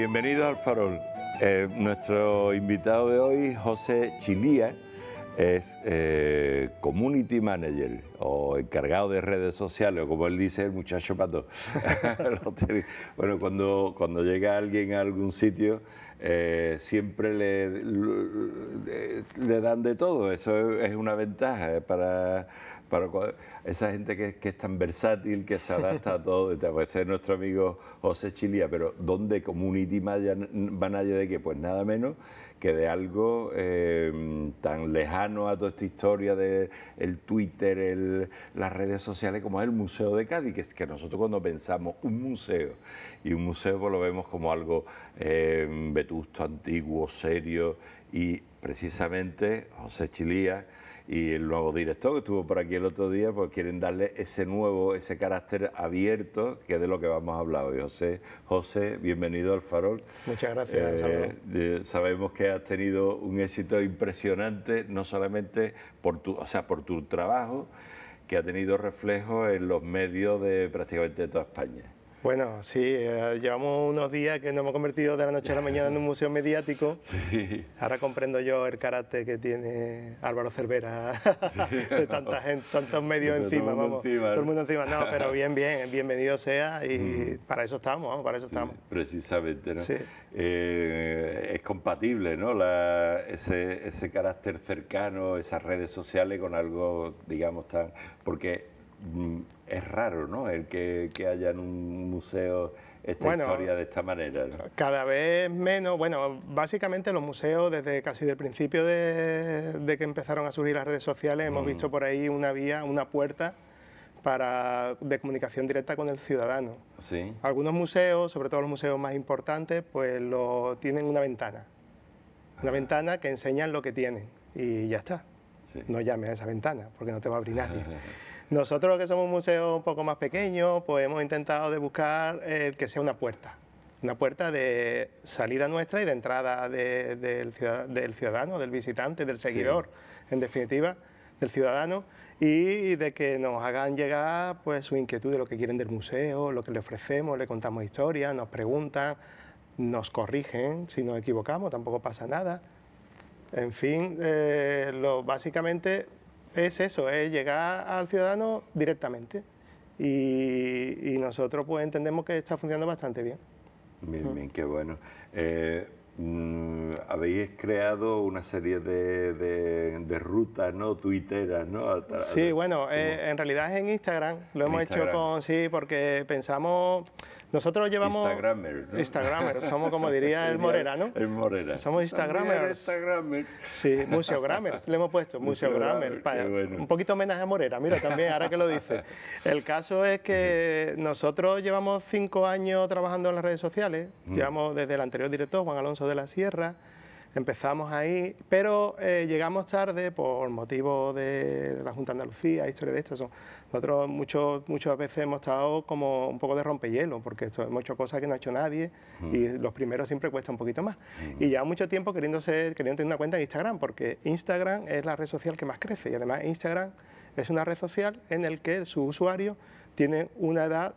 bienvenidos al Farol. Eh, nuestro invitado de hoy, José Chilía, es eh, Community Manager o encargado de redes sociales, o como él dice, el muchacho pato. bueno, cuando, cuando llega alguien a algún sitio, eh, siempre le, le, dan de todo, eso es una ventaja para para esa gente que, es tan versátil, que se adapta a todo, puede ser nuestro amigo José Chilía, pero ¿dónde community ir de qué? Pues nada menos que de algo eh, tan lejano a toda esta historia del el Twitter, las redes sociales, como es el Museo de Cádiz, que, es que nosotros cuando pensamos un museo, y un museo pues, lo vemos como algo eh, vetusto, antiguo, serio, y precisamente José Chilía y el nuevo director que estuvo por aquí el otro día, pues quieren darle ese nuevo, ese carácter abierto, que es de lo que vamos a hablar hoy. José, José bienvenido al Farol. Muchas gracias. Eh, sabemos que has tenido un éxito impresionante, no solamente por tu, o sea, por tu trabajo, que ha tenido reflejo en los medios de prácticamente toda España. Bueno, sí, eh, llevamos unos días que nos hemos convertido de la noche a la mañana en un museo mediático. Sí. Ahora comprendo yo el carácter que tiene Álvaro Cervera, de tantos medios encima, vamos. Todo el mundo encima. No, pero bien, bien, bienvenido sea y mm. para eso estamos, para eso estamos. Precisamente, ¿no? Sí. Eh, es compatible, ¿no? La, ese, carácter cercano, esas redes sociales con algo, digamos, tan... Porque... Mm, es raro, ¿no? El que, que haya en un museo esta historia de esta manera. Cada vez menos. Bueno, básicamente los museos, desde casi del principio de, que empezaron a surgir las redes sociales, hemos mm. visto por ahí una vía, una puerta para, de comunicación directa con el ciudadano. Sí. Algunos museos, sobre todo los museos más importantes, pues lo, tienen una ventana. Una ah. ventana que enseñan lo que tienen y ya está. No llames a esa ventana porque no te va a abrir nadie. Nosotros que somos un museo un poco más pequeño, pues hemos intentado de buscar eh, que sea una puerta, una puerta de salida nuestra y de entrada del, ciudadano, del, visitante, del seguidor, en definitiva, del ciudadano, y de que nos hagan llegar pues, su inquietud de lo que quieren del museo, lo que le ofrecemos, le contamos historias, nos preguntan, nos corrigen si nos equivocamos, tampoco pasa nada. En fin, eh, lo, básicamente es eso, es llegar al ciudadano directamente. Y, nosotros pues entendemos que está funcionando bastante bien. Bien, qué bueno. Eh, Mm, habéis creado una serie de, de, rutas, ¿no? Twitteras, ¿no? Sí, bueno, eh, en realidad es en Instagram. Lo hemos hecho con, sí, porque pensamos, nosotros llevamos... Instagramers, somos como diría el Morera, ¿no? El Morera. Somos Instagramers. Sí, Sí, museogramers, le hemos puesto, para, Un poquito homenaje a Morera, mira también, ahora que lo dice. El caso es que nosotros llevamos cinco años trabajando en las redes sociales, llevamos desde el anterior director, Juan Alonso de la Sierra. Empezamos ahí, pero eh, llegamos tarde por motivo de la Junta de Andalucía, historia de estas. Nosotros muchos muchas veces hemos estado como un poco de rompehielo, porque esto, hemos hecho cosas que no ha hecho nadie y mm. los primeros siempre cuesta un poquito más. Mm. Y ya mucho tiempo queriendo, ser, queriendo tener una cuenta en Instagram, porque Instagram es la red social que más crece y además Instagram es una red social en la que sus usuarios tienen una edad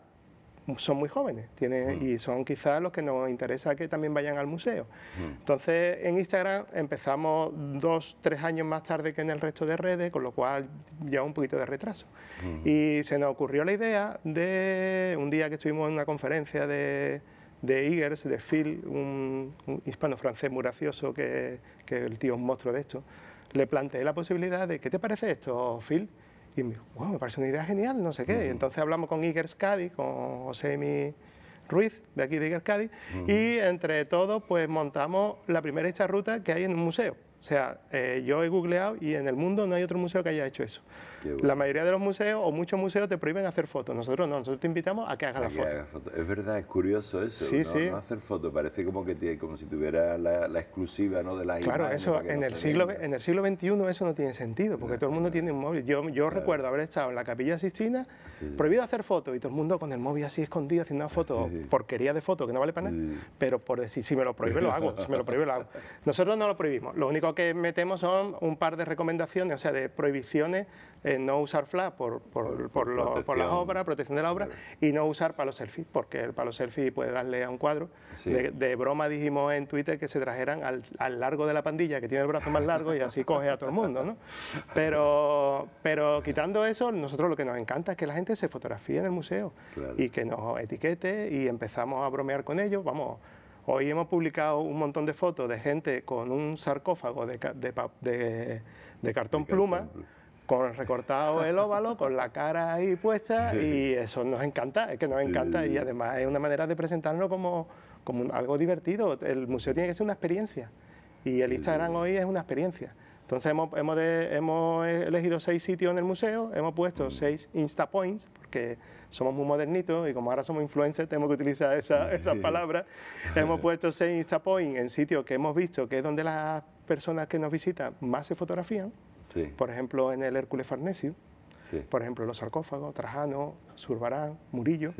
son muy jóvenes mm. y son quizás los que nos interesa que también vayan al museo. Mm. Entonces, en Instagram empezamos dos, tres años más tarde que en el resto de redes, con lo cual lleva un poquito de retraso. Mm. Y se nos ocurrió la idea de un día que estuvimos en una conferencia de, de Igers, de Phil, un, hispano-francés muy que, que el tío es monstruo de esto, le planteé la posibilidad de, ¿qué te parece esto, Phil? Y me dijo, wow, me parece una idea genial, no sé qué. Y entonces hablamos con Iker Skadi, con José Ruiz, de aquí de Iker Skadi, y entre todos pues montamos la primera hecha ruta que hay en un museo. O sea, eh, yo he googleado y en el mundo no hay otro museo que haya hecho eso. La mayoría de los museos o muchos museos te prohíben hacer fotos. Nosotros no, nosotros te invitamos a que hagas la foto. Es verdad, es curioso eso. ¿no? no hacer fotos, parece como que tiene, como si tuviera la, exclusiva ¿no? de las Claro, eso en, el siglo, en el siglo XXI eso no tiene sentido, porque todo el mundo tiene un móvil. Yo, yo recuerdo haber estado en la capilla Sistina, prohibido hacer fotos, y todo el mundo con el móvil así escondido haciendo una foto, porquería de foto que no vale para nada, pero por decir, si me lo prohíbe lo hago, si me lo prohíbe lo hago. Nosotros no lo prohibimos, lo único que metemos son un par de recomendaciones, o sea, de prohibiciones, eh, no usar flash por, por, por, las obras, protección de la obra, y no usar palo selfie, porque el palo selfie puede darle a un cuadro. De, broma dijimos en Twitter que se trajeran al, al, largo de la pandilla, que tiene el brazo más largo y así coge a todo el mundo, ¿no? Pero, pero quitando eso, nosotros lo que nos encanta es que la gente se fotografíe en el museo y que nos etiquete y empezamos a bromear con ellos, vamos Hoy hemos publicado un montón de fotos de gente con un sarcófago de, cartón pluma. Con recortado el óvalo, con la cara ahí puesta, y eso nos encanta, es que nos encanta, y además es una manera de presentarlo como, como algo divertido. El museo tiene que ser una experiencia, y el Instagram hoy es una experiencia. Entonces hemos, hemos, hemos, elegido seis sitios en el museo, hemos puesto seis Insta Points, porque somos muy modernitos y como ahora somos influencers tenemos que utilizar esas palabras. hemos puesto seis Insta Point en sitios que hemos visto que es donde las personas que nos visitan más se fotografían. Sí. Por ejemplo, en el Hércules Farnesio, sí. por ejemplo, los sarcófagos, Trajano, Surbarán, Murillo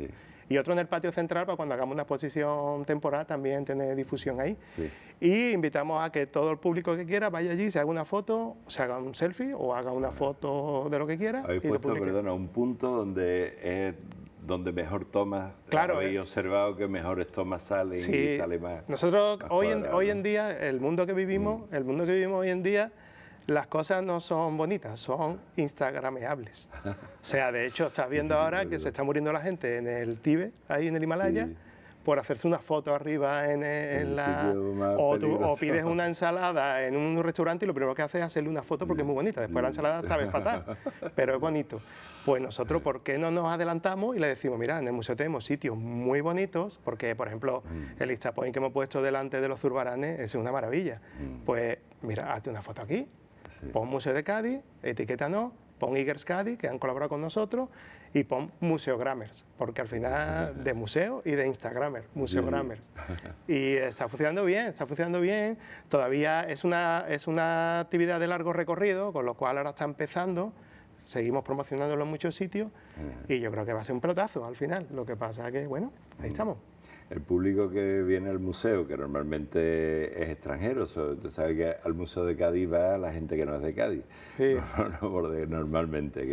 y otro en el patio central para cuando hagamos una exposición temporal también tener difusión ahí. Y invitamos a que todo el público que quiera vaya allí, se haga una foto, se haga un selfie o haga una foto de lo que quiera. Habéis puesto, perdona, un punto donde... donde mejor tomas, claro, habéis eh. observado que mejores tomas salen y sale más. Nosotros hoy, en, hoy en día, el mundo que vivimos, mm. el mundo que vivimos hoy en día, las cosas no son bonitas, son instagrameables. o sea, de hecho, estás viendo ahora que se está muriendo la gente en el Tíbet, ahí en el Himalaya. por hacerse una foto arriba en, eh, la... O, pides una ensalada en un restaurante y lo primero que haces es hacerle una foto porque es muy bonita. Después la ensalada sabe fatal, pero es bonito. Pues nosotros, ¿por qué no nos adelantamos y le decimos, mira, en el museo tenemos sitios muy bonitos, porque, por ejemplo, mm. el Instapoint que hemos puesto delante de los zurbaranes es una maravilla. Mm. Pues, mira, hazte una foto aquí, Pon Museo de Cádiz, no, pon Igers Cádiz, que han colaborado con nosotros, y pon Museo Grammers porque al final de museo y de Instagramer, Grammers Y está funcionando bien, está funcionando bien. Todavía es una, es una actividad de largo recorrido, con lo cual ahora está empezando seguimos promocionándolo en muchos sitios y yo creo que va a ser un pelotazo al final. Lo que pasa es que, bueno, ahí mm. estamos el público que viene al museo, que normalmente es extranjero, tú que al Museo de Cádiz va la gente que no es de Cádiz, sí. normalmente.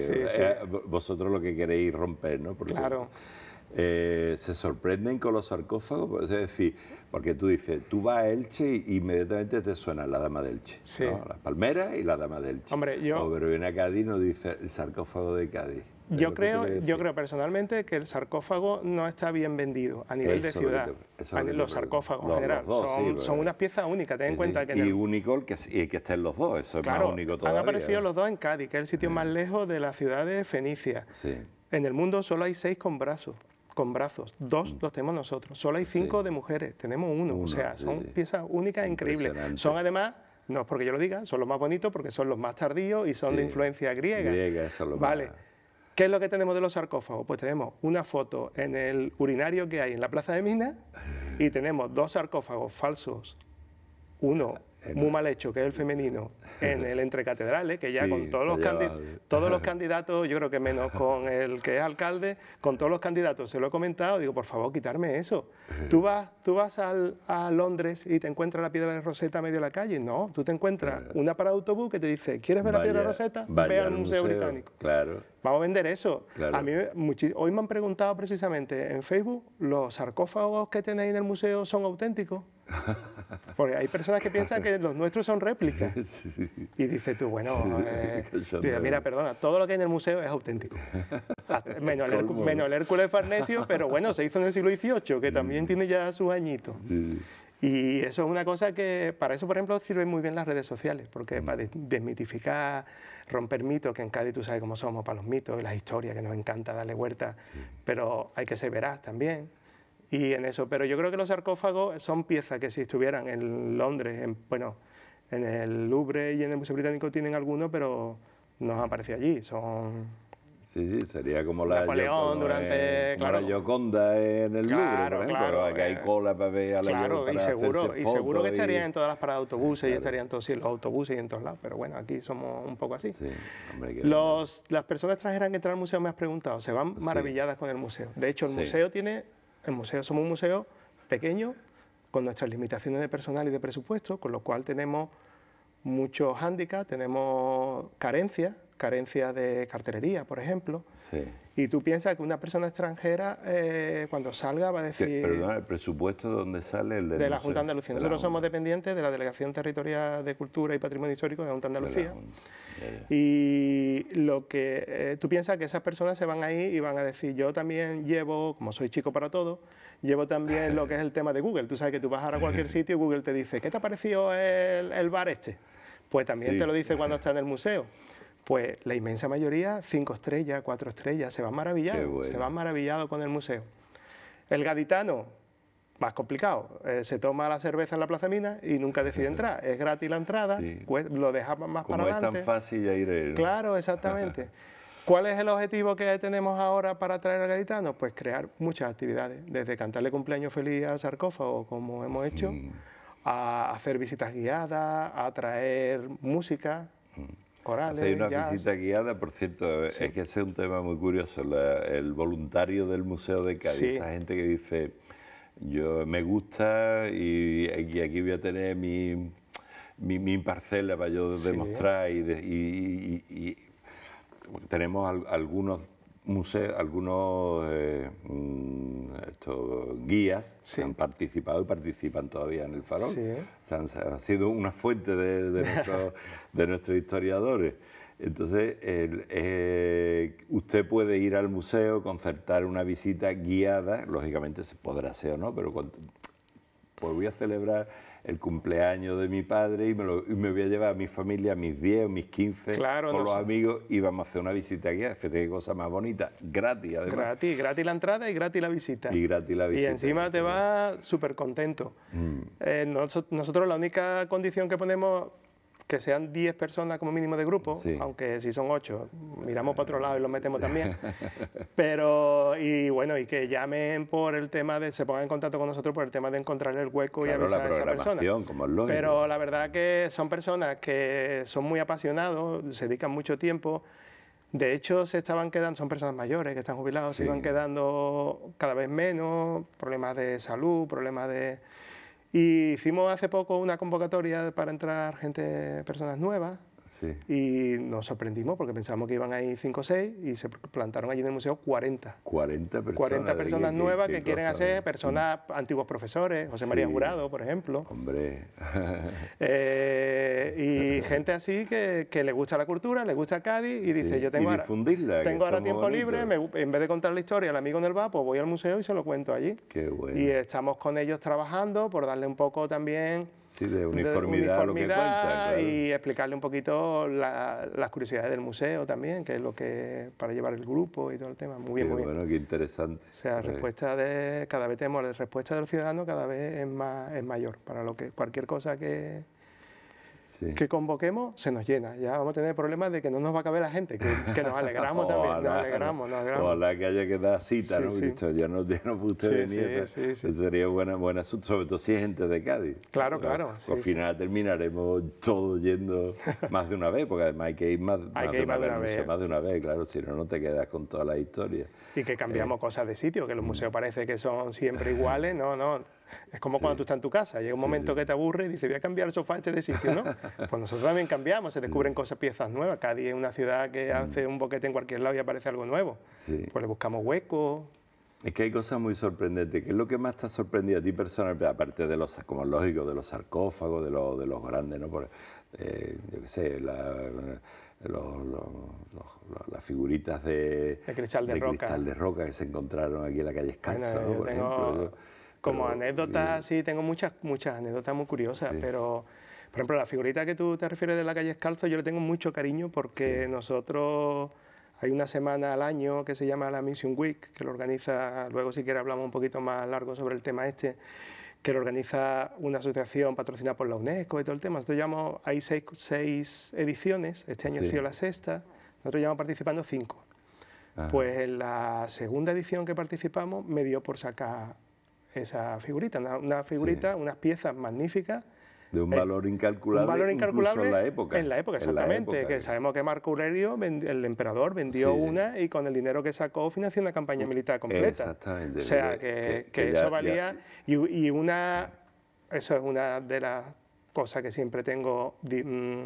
vosotros lo que queréis romper, ¿no? claro. Eh, se sorprenden con los sarcófagos, es decir, porque tú dices, tú vas a Elche y inmediatamente te suena la dama de Elche, sí. las palmeras y la dama de Elche. Hombre, yo... O, pero viene a Cádiz y nos dice el sarcófago de Cádiz. Yo creo, yo creo personalmente que el sarcófago no está bien vendido a nivel de ciudad. los sarcófagos en general son, unas piezas únicas, ten en cuenta que... Y el... único que, que estén los dos, eso es más único todavía. Han aparecido los dos en Cádiz, que es el sitio más lejos de la ciudad de Fenicia. En el mundo solo hay seis con brazos con brazos. Dos mm. los tenemos nosotros. Solo hay cinco de mujeres, tenemos uno. o sea, son piezas únicas e increíbles. Son además, no es porque yo lo diga, son los más bonitos porque son los más tardíos y son de influencia griega. vale. ¿Qué es lo que tenemos de los sarcófagos? Pues tenemos una foto en el urinario que hay en la Plaza de Minas y tenemos dos sarcófagos falsos. Uno muy mal hecho, que es el femenino, en el entre catedrales, eh, que ya con todos los, todos los candidatos, yo creo que menos con el que es alcalde, con todos los candidatos se lo he comentado, digo, por favor, quitarme eso. ¿Tú vas, tú vas a Londres y te encuentras la piedra de Rosetta a medio de la calle? No, tú te encuentras eh. una para autobús que te dice, ¿quieres ver la piedra de Rosetta? Ve al museo, museo, Británico. Claro. Vamos a vender eso. A mí, hoy me han preguntado precisamente en Facebook, ¿los sarcófagos que tenéis en el museo son auténticos? Porque hay personas que piensan que los nuestros son réplicas. Y dices tú, bueno, eh, mira, perdona, todo lo que hay en el museo es auténtico. Menos el, Hércules, Farnesio, pero bueno, se hizo en el siglo XVIII, que también tiene ya sus añitos. Y eso es una cosa que, para eso, por ejemplo, sirven muy bien las redes sociales, porque mm. para desmitificar, romper mitos, que en Cádiz tú sabes cómo somos para los mitos y las historias, que nos encanta darle vuelta, pero hay que ser veraz también y en eso. Pero yo creo que los sarcófagos son piezas que si estuvieran en Londres, en, bueno, en el Louvre y en el Museo Británico tienen algunos, pero no han aparecido allí. Son Sí, sí, sería como la, durante, claro. la Yoconda en el Louvre, por hay eh, cola para ver a la Claro, y seguro, y seguro que estarían en todas las paradas de autobuses y estarían todos los autobuses y en todos lados, pero bueno, aquí somos un poco así. Sí, los, las personas extranjeras que entran al museo me has preguntado, se van maravilladas con el museo. De hecho, el museo tiene el museo, somos un museo pequeño, con nuestras limitaciones de personal y de presupuesto, con lo cual tenemos muchos hándicaps, tenemos carencias, carencias de cartelería, por ejemplo. Y tú piensas que una persona extranjera, eh, cuando salga, va a decir... Perdón, ¿el presupuesto de dónde sale? El de, de la Junta de Andalucía. Nosotros somos dependientes de la Delegación Territorial de Cultura y Patrimonio Histórico de la Junta Andalucía. De y lo que eh, tú piensas que esas personas se van ahí y van a decir, yo también llevo, como soy chico para todo, llevo también lo que es el tema de Google. Tú sabes que tú vas ahora a cualquier sitio y Google te dice, ¿qué te ha parecido el, bar este? Pues también te lo dice cuando está en el museo. Pues la inmensa mayoría, cinco estrellas, cuatro estrellas, se van maravillados, se van maravillados con el museo. El gaditano, más complicado. Eh, se toma la cerveza en la Plaza Mina y nunca decide entrar. Es gratis la entrada, pues, lo dejamos más para adelante. es tan fácil ir. Claro, exactamente. ¿Cuál es el objetivo que tenemos ahora para atraer al gaditano? Pues crear muchas actividades, desde cantarle cumpleaños feliz al sarcófago, como hemos hecho, a hacer visitas guiadas, a traer música, corales. Hay una visita guiada, por cierto, es que ese es un tema muy curioso, el voluntario del Museo de Cádiz, esa gente que dice yo me gusta y, aquí voy a tener mi, mi, parcela para yo demostrar y, tenemos algunos museos, algunos eh, mm, guías que han participado y participan todavía en el farol. han, sido una fuente de nuestros historiadores. Entonces, eh, usted puede ir al museo, concertar una visita guiada, lógicamente se podrá hacer o no, pero pues voy a celebrar el cumpleaños de mi padre y me, lo, voy a llevar a mi familia, a mis 10 mis 15, claro, con los amigos y vamos a hacer una visita guiada. Fíjate qué cosa más bonita, gratis además. Gratis, gratis la entrada y gratis la visita. Y gratis la visita. Y encima te vas súper contento. Mm. Eh, nosotros la única condición que ponemos que sean 10 personas como mínimo de grupo, aunque si son 8, miramos para otro lado y los metemos también. Pero, y bueno, y que llamen por el tema de, se pongan en contacto con nosotros por el tema de encontrar el hueco y avisar a esa persona. Pero la verdad que son personas que son muy apasionados, se dedican mucho tiempo. De hecho, se estaban quedando, son personas mayores que están jubilados, se iban quedando cada vez menos, problemas de salud, problemas de y hicimos hace poco una convocatoria para entrar gente, personas nuevas, y nos sorprendimos porque pensábamos que iban ahí 5 o 6 y se plantaron allí en el museo 40. 40 personas. 40 personas nuevas que, quieren hacer, personas, mm. antiguos profesores, José María Jurado, por ejemplo. Hombre. Eh, y gente así que, le gusta la cultura, le gusta Cádiz y dice, yo tengo ahora, tengo tiempo libre, en vez de contar la historia al amigo en el bar, pues voy al museo y se lo cuento allí. Qué bueno. Y estamos con ellos trabajando por darle un poco también Sí, de uniformidad, lo que cuenta, Y explicarle un poquito las curiosidades del museo también, que es lo que para llevar el grupo y todo el tema. Muy bien, muy bueno, qué interesante. O sea, respuesta de, cada vez tenemos la respuesta del ciudadano cada vez es más es mayor para lo que cualquier cosa que, que convoquemos se nos llena. Ya vamos a tener problemas de que no nos va a caber la gente, que, nos alegramos también, nos alegramos, nos alegramos. Ojalá que haya que dar cita, ¿no? Sí. ya no, ya no puede usted sería buena, buen asunto, sobre todo si es gente de Cádiz. Claro, claro. al final terminaremos todos yendo más de una vez, porque además hay que ir más, de una, vez, más de una vez, claro, si no, no te quedas con toda la historia. Y que cambiamos eh, cosas de sitio, que los mm. museos parece que son siempre iguales, no, no es como cuando tú estás en tu casa, llega un momento que te aburre y dices, voy a cambiar el sofá este de sitio, ¿no? pues nosotros también cambiamos, se descubren cosas, piezas nuevas. día es una ciudad que mm. hace un boquete en cualquier lado y aparece algo nuevo. Pues le buscamos huecos. Es que hay cosas muy sorprendentes. ¿Qué es lo que más te ha sorprendido a ti personalmente? Aparte de los, como lógico, de los sarcófagos, de, los, de los grandes, ¿no? Eh, yo qué sé, las figuritas de, de, cristal de, roca. que se encontraron aquí en la calle Escalza, por ejemplo. Como anécdotas, mm. sí, tengo muchas, muchas anécdotas muy curiosas, pero por ejemplo, la figurita que tú te refieres de la calle Escalzo, yo le tengo mucho cariño porque nosotros hay una semana al año que se llama la Mission Week, que lo organiza, luego si quieres hablamos un poquito más largo sobre el tema este, que lo organiza una asociación patrocinada por la UNESCO y todo el tema. Nosotros llevamos, hay seis, ediciones, este año ha sido la sexta, nosotros llevamos participando cinco. Pues en la segunda edición que participamos me dio por sacar esa figurita, una, figurita, unas piezas magníficas. De un eh, valor incalculable, un valor incalculable en la época. En la época, exactamente. que sabemos que Marco Aurelio, el emperador, vendió una y con el dinero que sacó financió una campaña mm, militar completa. Exactamente. O sea, que, eso valía... Y, una... Eso es una de las cosas que siempre tengo... Mm,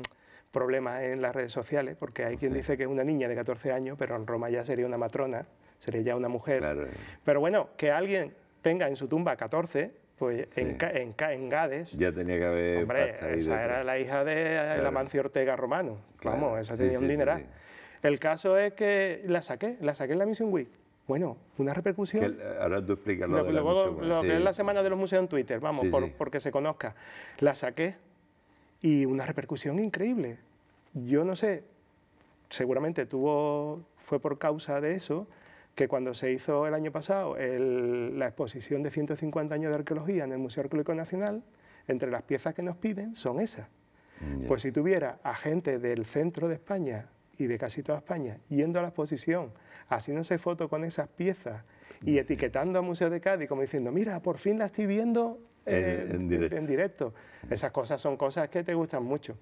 problemas en las redes sociales, porque hay quien dice que es una niña de 14 años, pero en Roma ya sería una matrona, sería ya una mujer. Claro. Pero bueno, que alguien tenga en su tumba 14, pues en, en, Gades. Ya tenía que haber. Hombre, esa era la hija de la Mancio Ortega Romano. Vamos, esa tenía un dineral. El caso es que la saqué, la saqué en la Mission Week. Bueno, una repercusión. Que, eh, ahora tú explicas lo, de la Lo que es la Semana de los Museos en Twitter, vamos, por, porque se conozca. La saqué y una repercusión increíble. Yo no sé, seguramente tuvo, fue por causa de eso, que cuando se hizo el año pasado la exposición de 150 años de arqueología en el Museo Arqueológico Nacional, entre las piezas que nos piden son esas. Pues si tuviera a gente del centro de España y de casi toda España yendo a la exposición, haciéndose fotos con esas piezas y etiquetando al Museo de Cádiz como diciendo, mira, por fin la estoy viendo eh, en, directo. Esas cosas son cosas que te gustan mucho.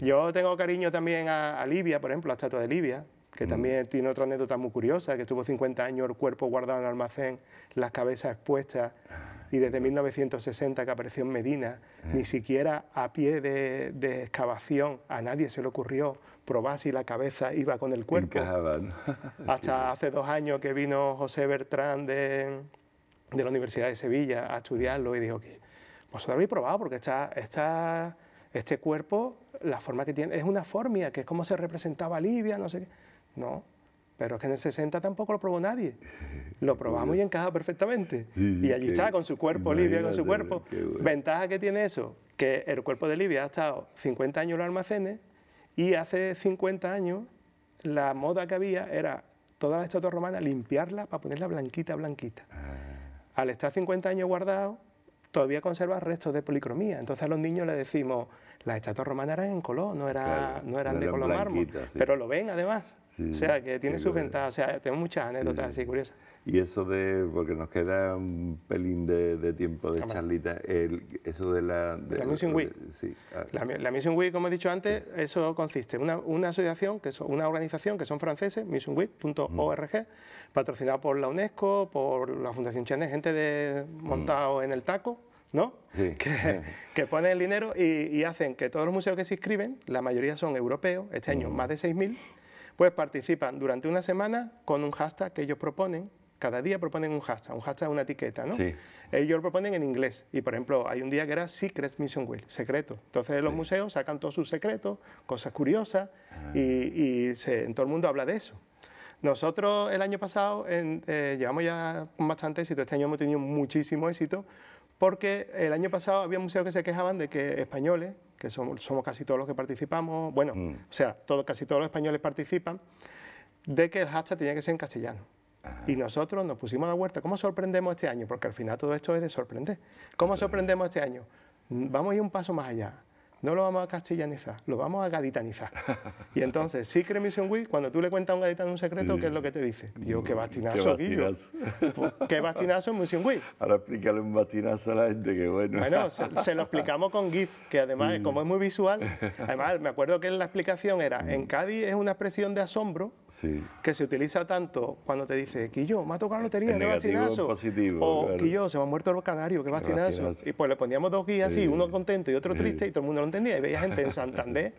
Yo tengo cariño también a, Libia, por ejemplo, la estatua de Libia, que mm. también tiene otra anécdota muy curiosa, que estuvo 50 años el cuerpo guardado en el almacén, las cabezas expuestas, ah, y desde 1960 pues. que apareció en Medina, eh. ni siquiera a pie de, excavación a nadie se le ocurrió probar si la cabeza iba con el cuerpo. Hasta hace dos años que vino José Bertrand de, la Universidad de Sevilla a estudiarlo y dijo que vosotros habéis probado porque está, está, este cuerpo, la forma que tiene, es una formia, que es como se representaba Libia, no sé qué. ¿no? Pero es que en el 60 tampoco lo probó nadie. Lo probamos pues, y encaja perfectamente. y allí está, con su cuerpo, Libia con su cuerpo. Ventaja que tiene eso, que el cuerpo de Libia ha estado 50 años en los almacenes y hace 50 años la moda que había era toda la estatua romana limpiarla para ponerla blanquita, blanquita. Ah. Al estar 50 años guardado, todavía conserva restos de policromía. Entonces a los niños le decimos, las estatuas romanas eran en color, no, era, no eran de color mármol, pero lo ven además. o sea, que tiene sus ventajas, o sea, tengo muchas anécdotas así curiosas. Y eso de, porque nos queda un pelín de, tiempo de ah, charlita, el, eso de la... Ah. la Mission Week. la, Mission como he dicho antes, eso consiste en una, asociación, que es una organización que son franceses, missionweek.org, patrocinada por la UNESCO, por la Fundación Cheney, gente de, montado en el taco, ¿no? Que, ponen el dinero y, hacen que todos los museos que se inscriben, la mayoría son europeos, este año mm. más de 6.000, pues participan durante una semana con un hashtag que ellos proponen, cada día proponen un hashtag, un hashtag es una etiqueta, ¿no? Ellos lo proponen en inglés y, por ejemplo, hay un día que era Secret Mission Wheel, secreto. Entonces los museos sacan todos sus secretos, cosas curiosas ah. y, en todo el mundo habla de eso. Nosotros el año pasado en, eh, llevamos ya bastante éxito, este año hemos tenido muchísimo éxito porque el año pasado había museos que se quejaban de que españoles, que somos, casi todos los que participamos, bueno, mm. o sea, todo, casi todos los españoles participan, de que el hashtag tenía que ser en castellano. Ah. Y nosotros nos pusimos a la huerta, ¿cómo sorprendemos este año? Porque al final todo esto es de sorprender. ¿Cómo sorprendemos este año? Vamos a ir un paso más allá. No lo vamos a castellanizar, lo vamos a gaditanizar. Y entonces, ...si cree Mission Week... cuando tú le cuentas a un gaditano un secreto, ¿qué es lo que te dice? Mm, Dios, qué bastinazo, qué bastinazo. Pues, qué bastinazo en Mission Week... Ahora explícale un bastinazo a la gente, que bueno. Bueno, se, lo explicamos con GIF, que además, mm. como es muy visual, además, me acuerdo que la explicación era, mm. en Cádiz es una expresión de asombro que se utiliza tanto cuando te dice, Quillo, me ha tocado la lotería, qué bastinazo. o, Quillo, se me ha muerto el canarios... qué, bastinazo. Y pues le poníamos dos guías así, uno contento y otro triste, y todo el mundo entendía. Y veía gente en Santander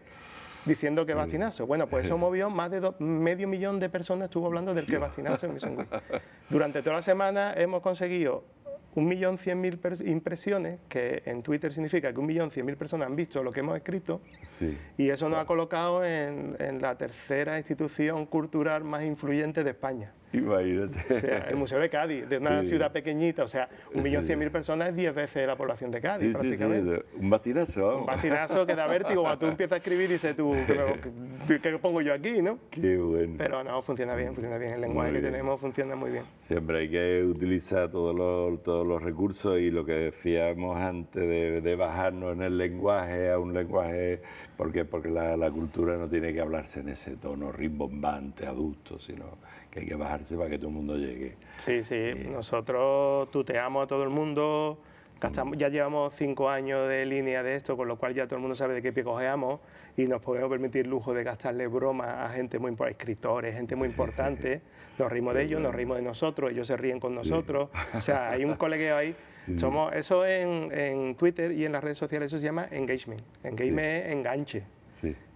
diciendo que bastinazo. Bueno, pues eso movió más de medio millón de personas, estuvo hablando del que bastinazo en Durante toda la semana hemos conseguido ...un millón cien mil impresiones, que en Twitter significa que un millón cien mil personas han visto lo que hemos escrito, y eso nos ha colocado en, la tercera institución cultural más influyente de España. Imagínate. O sea, el Museo de Cádiz, de una ciudad pequeñita, o sea, un millón cien mil personas es diez veces la población de Cádiz, prácticamente. un bastinazo. Un bastinazo que da vértigo cuando tú empiezas a escribir y dices tú, ¿qué, pongo yo aquí, no? Qué bueno. Pero no, funciona bien, funciona bien. El lenguaje que tenemos funciona muy bien. Siempre hay que utilizar todos los, todos los recursos y lo que decíamos antes de, bajarnos en el lenguaje a un lenguaje, porque porque la, la cultura no tiene que hablarse en ese tono rimbombante, adulto, sino hay que bajarse para que todo el mundo llegue. Sí, sí, eh, nosotros tuteamos a todo el mundo, ya llevamos cinco años de línea de esto, con lo cual ya todo el mundo sabe de qué pie cojeamos y nos podemos permitir el lujo de gastarle bromas a gente muy importante, escritores, gente muy importante. Nos rimos de ellos, nos rimos de nosotros, ellos se ríen con nosotros. O sea, hay un colegueo ahí. Somos, eso en, Twitter y en las redes sociales, eso se llama engagement. Engagement enganche.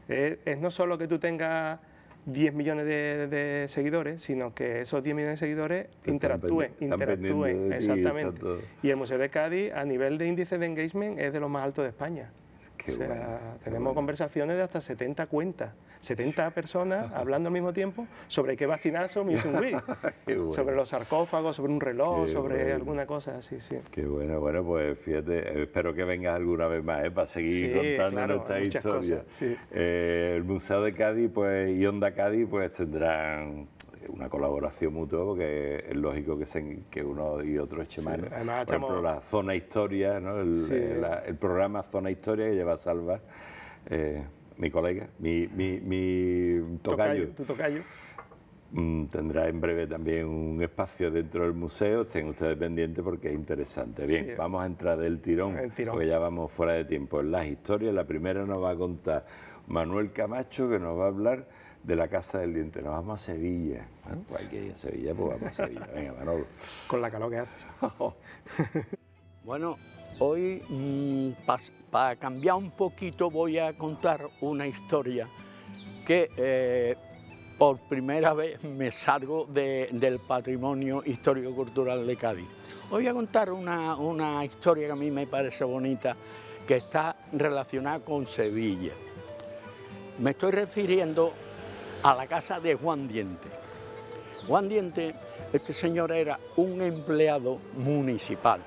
Es, es no solo que tú tengas 10 millones de, seguidores, sino que esos 10 millones de seguidores interactúen, interactúen, exactamente. Y, y el Museo de Cádiz, a nivel de índice de engagement, es de los más alto de España tenemos conversaciones de hasta 70 cuentas, 70 personas hablando al mismo tiempo sobre qué bastinazo me hizo un sobre los sarcófagos, sobre un reloj, sobre alguna cosa así, sí. Qué bueno, bueno, pues fíjate, espero que vengas alguna vez más ¿eh? para seguir contando historia. Eh, el Museo de Cádiz pues, y Onda Cádiz pues tendrán una colaboración mutua, porque es lógico que, se, uno y otro eche mano. Por ejemplo, la Zona Historia, ¿no? el, eh, programa Zona Historia que lleva a Salva, eh, mi colega, mi, mi, mi tocayo. Mm, tendrá en breve también un espacio dentro del museo, estén ustedes pendientes porque es interesante. Bien, vamos a entrar del tirón, tirón, porque ya vamos fuera de tiempo. En las historias, la primera nos va a contar Manuel Camacho, que nos va a hablar de la Casa del Diente. Nos vamos a Sevilla. Ah, bueno, Sevilla, pues vamos a Sevilla. Venga, Manolo. Con la calor que hace. bueno, hoy mm, para cambiar un poquito voy a contar una historia que eh, por primera vez me salgo del patrimonio histórico-cultural de Cádiz. Hoy voy a contar una, una historia que a mí me parece bonita, que está relacionada con Sevilla. Me estoy refiriendo a la casa de Juan Diente. Juan Diente, este señor era un empleado municipal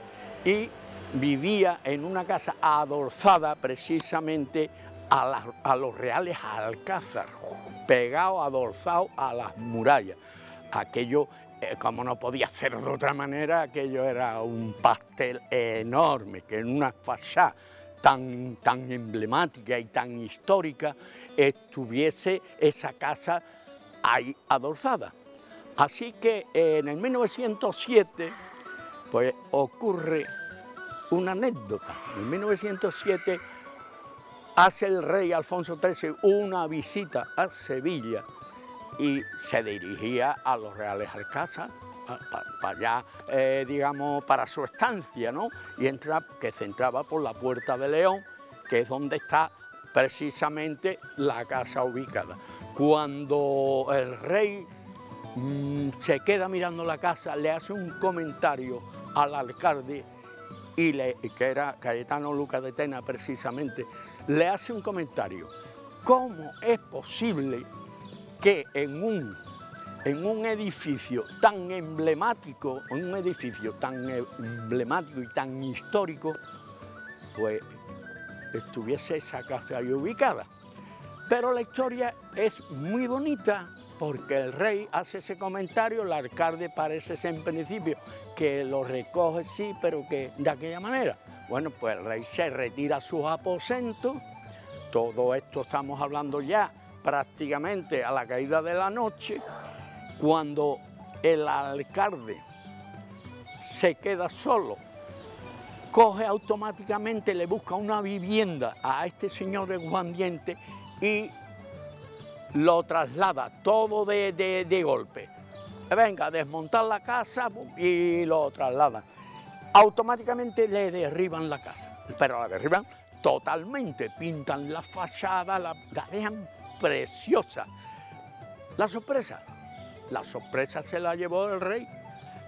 y vivía en una casa adorzada precisamente a, los reales alcázar, pegado, adorzado a las murallas. Aquello eh, como no podía ser de otra manera, aquello era un pastel enorme, que en una fachada tan, emblemática y tan histórica, estuviese esa casa ahí adorzada Así que en el 1907 pues, ocurre una anécdota. En 1907 hace el rey Alfonso XIII una visita a Sevilla y se dirigía a los Reales Alcázar para eh, digamos, para su estancia, ¿no? Y entra, que se entraba por la Puerta de León, que es donde está precisamente la casa ubicada. Cuando el rey mm, se queda mirando la casa, le hace un comentario al alcalde, y le, que era Cayetano Lucas de Tena precisamente, le hace un comentario. ¿Cómo es posible que en un en un edificio tan emblemático, en un edificio tan emblemático y tan histórico, pues estuviese esa casa ahí ubicada. Pero la historia es muy bonita porque el rey hace ese comentario, el alcalde parece ser en principio que lo recoge, sí, pero que de aquella manera. Bueno, pues el rey se retira a sus aposentos, todo esto estamos hablando ya prácticamente a la caída de la noche, cuando el alcalde se queda solo, coge automáticamente, le busca una vivienda a este señor de Guandiente y lo traslada todo de, golpe. Venga, desmontar la casa y lo traslada. Automáticamente le derriban la casa, pero la derriban totalmente, pintan la fachada, la, la dejan preciosa. La sorpresa, la sorpresa se la llevó el rey,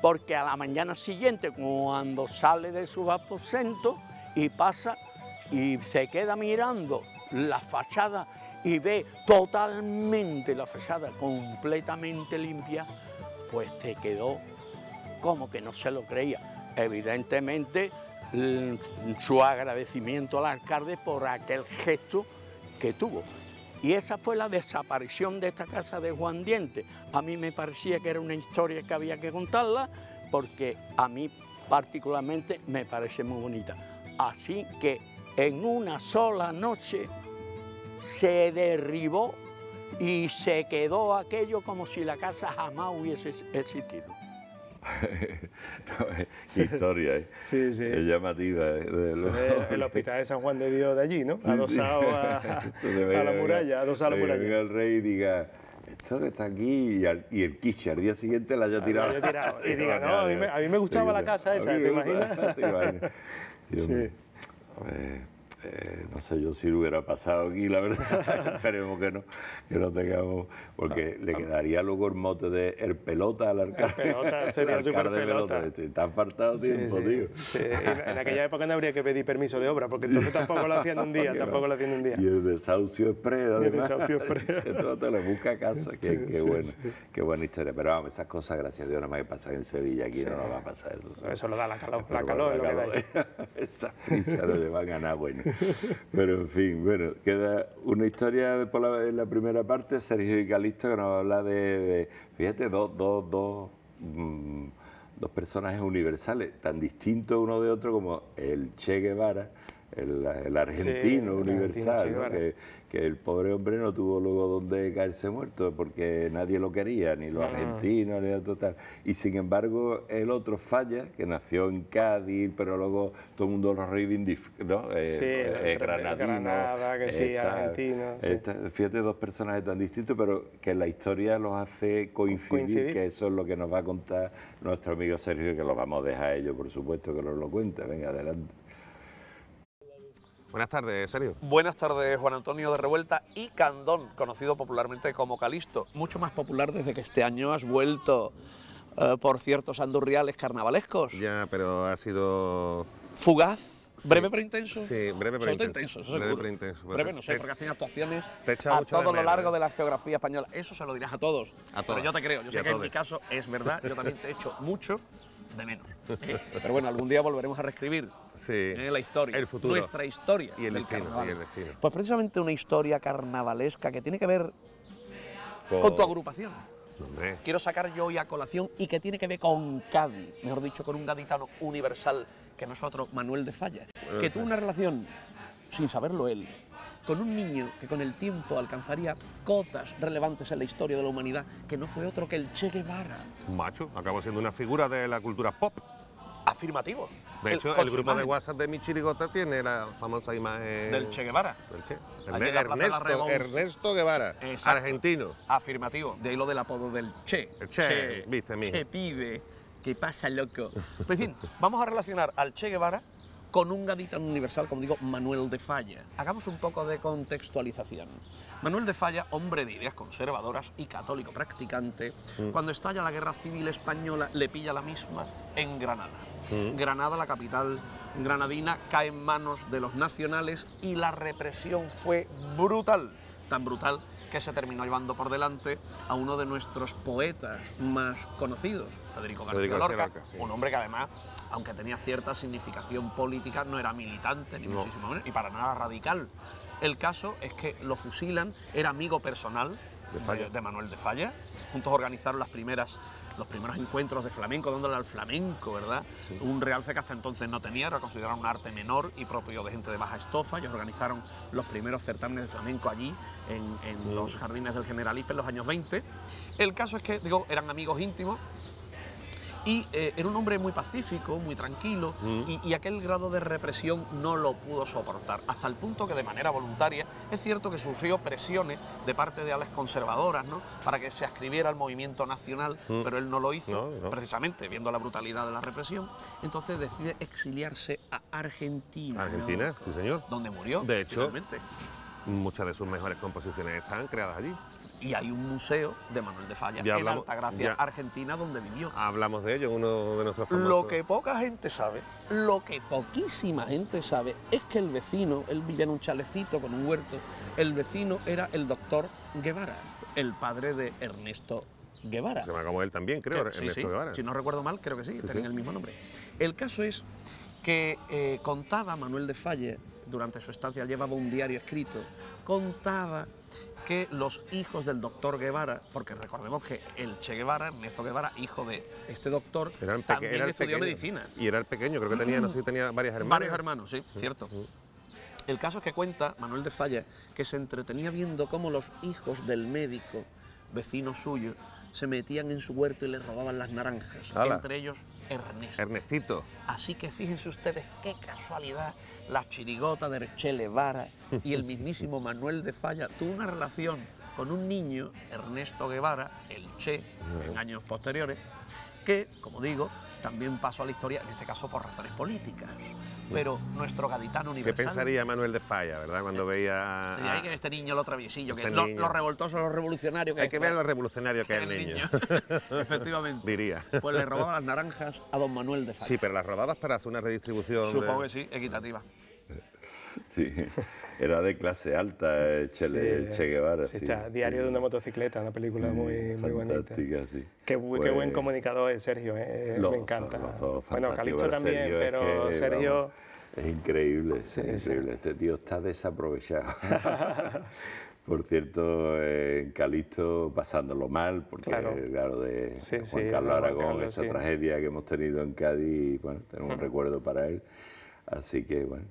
porque a la mañana siguiente, cuando sale de su aposento y pasa y se queda mirando la fachada y ve totalmente la fachada completamente limpia, pues se quedó como que no se lo creía. Evidentemente, su agradecimiento al alcalde por aquel gesto que tuvo. Y esa fue la desaparición de esta casa de Juan Diente. A mí me parecía que era una historia que había que contarla porque a mí particularmente me parece muy bonita. Así que en una sola noche se derribó y se quedó aquello como si la casa jamás hubiese existido qué eh, historia, eh. Sí, sí. Es llamativa, eh, El, hospital de San Juan de Dios de allí, ¿no? adosado A, la muralla, adosado a la muralla. el rey diga, esto que está aquí y, el quiche al día siguiente la haya ah, tirado. y diga, no, a mí, me, gustaba la casa esa, ¿te imaginas? Sí, eh, no sé yo si lo hubiera pasado aquí, la verdad. Esperemos que no, que no tengamos, porque ah, le ah. quedaría luego el mote de el pelota al alcalde. El pelota, sería el super pelota. pelota. Está faltado tiempo, tío. En, aquella época no habría que pedir permiso de obra, porque entonces tampoco lo hacían un día, tampoco lo hacían un día. Y el desahucio exprés, además. Y el desahucio exprés. Se trata de busca casa, qué, qué bueno, qué buena historia. Pero vamos, esas cosas, gracias a Dios, no me pasa en Sevilla, aquí no nos va a pasar eso. Eso lo da la calor, la calor, lo que da Esas prisas no le van a ganar, bueno. Pero en fin, bueno, queda una historia de la, en la primera parte, Sergio y que nos habla de, de fíjate, dos, dos, dos, mm, dos personajes universales, tan distintos uno de otro como el Che Guevara el, argentino universal, que, el pobre hombre no tuvo luego donde caerse muerto porque nadie lo quería, ni los ah. argentinos, ni total. Y sin embargo, el otro Falla, que nació en Cádiz, pero luego todo el mundo lo reivindica, ¿no? Eh, eh, Granada, que sí, argentino. Fíjate, dos personajes tan distintos, pero que la historia los hace coincidir, que eso es lo que nos va a contar nuestro amigo Sergio, que lo vamos a dejar a ellos, por supuesto, que nos lo cuenta. Venga, adelante. Buenas tardes, Sergio. Buenas tardes, Juan Antonio de Revuelta y Candón, conocido popularmente como Calisto. Mucho más popular desde que este año has vuelto eh, por ciertos andurriales carnavalescos. Ya, pero ha sido... Fugaz. breve pero intenso. Sí, breve pero intenso. intenso breve pero intenso. Pues breve no sé, porque has tenido actuaciones a todo lo largo ¿eh? de la geografía española. Eso se lo dirás a todos. A pero yo te creo, yo sé que en mi caso es verdad, yo también te echo mucho de menos. ¿eh? Pero bueno, algún día volveremos a reescribir sí. Eh, la historia, el futuro. nuestra historia y el carnaval. Pues precisamente una historia carnavalesca que tiene que ver con, tu agrupación. Quiero sacar yo hoy a colación y que tiene que ver con Cádiz, mejor dicho, con un gaditano universal que nosotros, Manuel de Falla, eh, que tuvo una relación, sin saberlo él, con un niño que con el tiempo alcanzaría cotas relevantes en la historia de la humanidad, que no fue otro que el Che Guevara. Macho, acabó siendo una figura de la cultura pop. Afirmativo. De hecho, el, grupo de WhatsApp de Michirigota tiene la famosa imagen. Eh, del Che Guevara. Del Che. Ernesto, Ernesto, Guevara. Exacto. Argentino. Afirmativo. De ahí lo del apodo del Che. El che, viste, Che pibe. ¿Qué pasa, loco? Pues fin, vamos a relacionar al Che Guevara con un gaditano universal, como digo, Manuel de Falla. Hagamos un poco de contextualización. Manuel de Falla, hombre de ideas conservadoras y católico practicante, mm. cuando estalla la guerra civil española le pilla la misma en Granada Granada, la capital granadina, cae en manos de los nacionales y la represión fue brutal, tan brutal que se terminó llevando por delante a uno de nuestros poetas más conocidos, Federico García, Lorca, un hombre que además, aunque tenía cierta significación política, no era militante, ni muchísimo menos, y para nada radical. El caso es que lo fusilan, era amigo personal de Manuel de Falla, juntos organizaron las primeras los primeros encuentros de flamenco, dándole al flamenco, ¿verdad? Un realce que hasta entonces no tenía, era considerado un arte menor y propio de gente de baja estofa. Ellos organizaron los primeros certámenes de flamenco allí, en, los jardines del Generalife en los años 20. El caso es que, digo, eran amigos íntimos y eh, era un hombre muy pacífico, muy tranquilo, mm. y, aquel grado de represión no lo pudo soportar, hasta el punto que de manera voluntaria es cierto que sufrió presiones de parte de alas conservadoras, ¿no? Para que se ascribiera al movimiento nacional, mm. pero él no lo hizo, precisamente viendo la brutalidad de la represión. Entonces decide exiliarse a Argentina. Argentina, sí señor. Donde murió. De hecho, muchas de sus mejores composiciones están creadas allí y hay un museo de Manuel de Falla en Altagracia, Argentina, donde vivió. Ah, hablamos de ello uno de nuestros Lo que poca gente sabe, lo que poquísima gente sabe, es que el vecino, él vivía en un chalecito con un huerto, el vecino era el doctor Guevara, el padre de Ernesto Guevara. Se llama como él también, creo, eh, Ernesto Guevara. Si no recuerdo mal, creo que sí, tenía el mismo nombre. El caso es que eh, contaba Manuel de Falle, durante su estancia llevaba un diario escrito, contaba que los hijos del doctor Guevara, porque recordemos que el Che Guevara, Ernesto Guevara, hijo de este doctor, también era estudió medicina. Y era el pequeño, creo que tenía, no sé si tenía varias hermanas. Varios hermanos, sí, cierto. El caso es que cuenta Manuel de Falla que se entretenía viendo cómo los hijos del médico, vecino suyo, se metían en su huerto y le robaban las naranjas, entre ellos Ernesto. Ernestito. Así que fíjense ustedes qué casualidad la chirigota de Che Vara y el mismísimo Manuel de Falla tuvo una relación con un niño, Ernesto Guevara, el Che, en años posteriores, que, como digo, también pasó a la historia, en este caso por razones políticas pero nuestro gaditano universal. ¿Qué pensaría Manuel de Falla, verdad? Cuando eh, veía. A... hay que este niño este lo traviesillo, que los revoltosos, los revolucionarios. Que hay que ver los revolucionario que es el niño. Efectivamente. Diría. Pues le robaba las naranjas a don Manuel de Falla. Sí, pero las robabas para hacer una redistribución. Supongo que sí, equitativa. Era de clase alta, eh, el Che Guevara. Sí, Diario de una motocicleta, una película muy, muy bonita. Sí. Qué, buen comunicador es Sergio, eh, eh, me encanta. bueno, Calixto también, pero Sergio... es increíble, es increíble. Este tío está desaprovechado. Por cierto, en Calixto pasándolo mal, porque claro, claro de Juan Carlos Aragón, esa tragedia que hemos tenido en Cádiz, bueno, tenemos un recuerdo para él. Así que, bueno,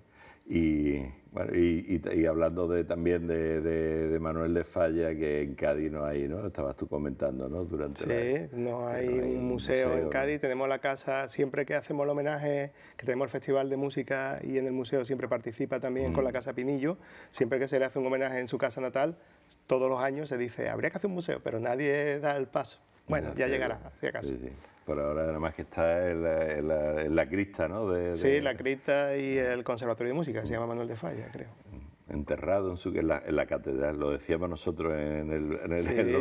y, bueno, y, y, hablando de, también de, Manuel de Falla, que en Cádiz no hay, ¿no? Estabas tú comentando, ¿no? Durante sí, no, hay un museo, en Cádiz, tenemos la casa, siempre que hacemos el homenaje, que tenemos el Festival de Música y en el museo siempre participa también con la mm. Casa Pinillo, siempre que se le hace un homenaje en su casa natal, todos los años se dice, habría que hacer un museo, pero nadie da el paso. Bueno, ya llegará, si acaso. Sí, sí. Por ahora nada más que está en la, la, la crista, ¿no? Sí, la crista y el Conservatorio de Música, se llama Manuel de Falla, creo. Enterrado en, su, la, catedral, lo decíamos nosotros en el,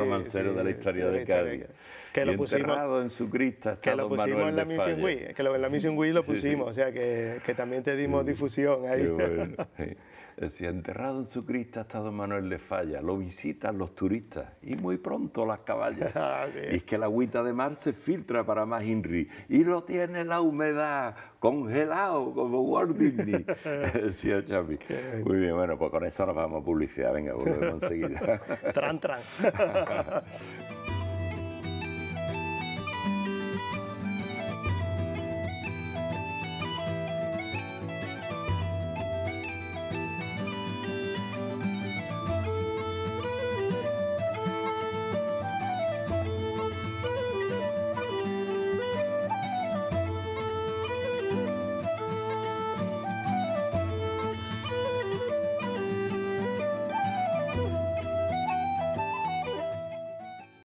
romancero de la historia de, Cádiz. enterrado en su crista está que en la Mission Wii, que lo, en la Mission Wii lo pusimos, o sea que, que, también te dimos mm. difusión ahí. Decía, eh, enterrado en su crista hasta Don Manuel de Falla, lo visitan los turistas y muy pronto las caballas. Ah, y es que la agüita de mar se filtra para más Inri y lo tiene la humedad congelado como Walt Disney. Muy bien, bueno, pues con eso nos vamos a publicidad. Venga, volvemos enseguida. tran, tran.